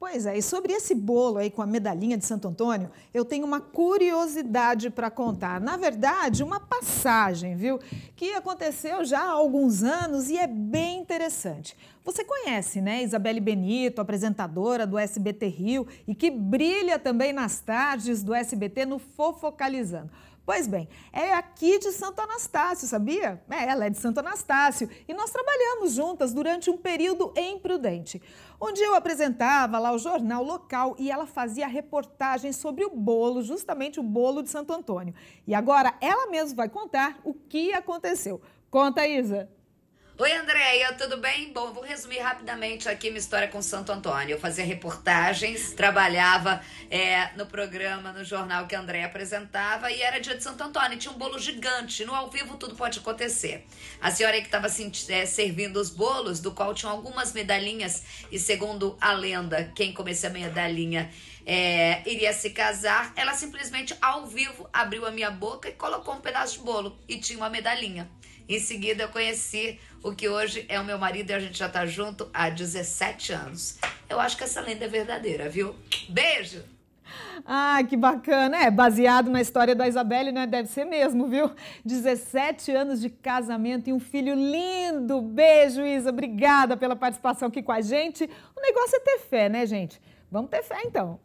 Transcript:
Pois é, e sobre esse bolo aí com a medalhinha de Santo Antônio, eu tenho uma curiosidade para contar. Na verdade, uma passagem, viu? Que aconteceu já há alguns anos e é bem interessante. Você conhece, né, Isabelle Benito, apresentadora do SBT Rio e que brilha também nas tardes do SBT no Fofocalizando. Pois bem, é aqui de Santo Anastácio, sabia? É, ela é de Santo Anastácio e nós trabalhamos juntas durante um período imprudente Um dia eu apresentava lá o jornal local e ela fazia reportagem sobre o bolo, justamente o bolo de Santo Antônio. E agora ela mesma vai contar o que aconteceu. Conta, Isa! Oi, Andréia, tudo bem? Bom, vou resumir rapidamente aqui minha história com Santo Antônio. Eu fazia reportagens, trabalhava é, no programa, no jornal que a Andréia apresentava e era dia de Santo Antônio. Tinha um bolo gigante. No ao vivo tudo pode acontecer. A senhora que estava assim, é, servindo os bolos, do qual tinham algumas medalhinhas, e segundo a lenda, quem comesse a medalhinha é, iria se casar, ela simplesmente ao vivo abriu a minha boca e colocou um pedaço de bolo e tinha uma medalhinha. Em seguida eu conheci o que hoje é o meu marido e a gente já tá junto há 17 anos. Eu acho que essa lenda é verdadeira, viu? Beijo! Ah, que bacana. É, baseado na história da Isabelle, né? Deve ser mesmo, viu? 17 anos de casamento e um filho lindo. Beijo, Isa. Obrigada pela participação aqui com a gente. O negócio é ter fé, né, gente? Vamos ter fé, então.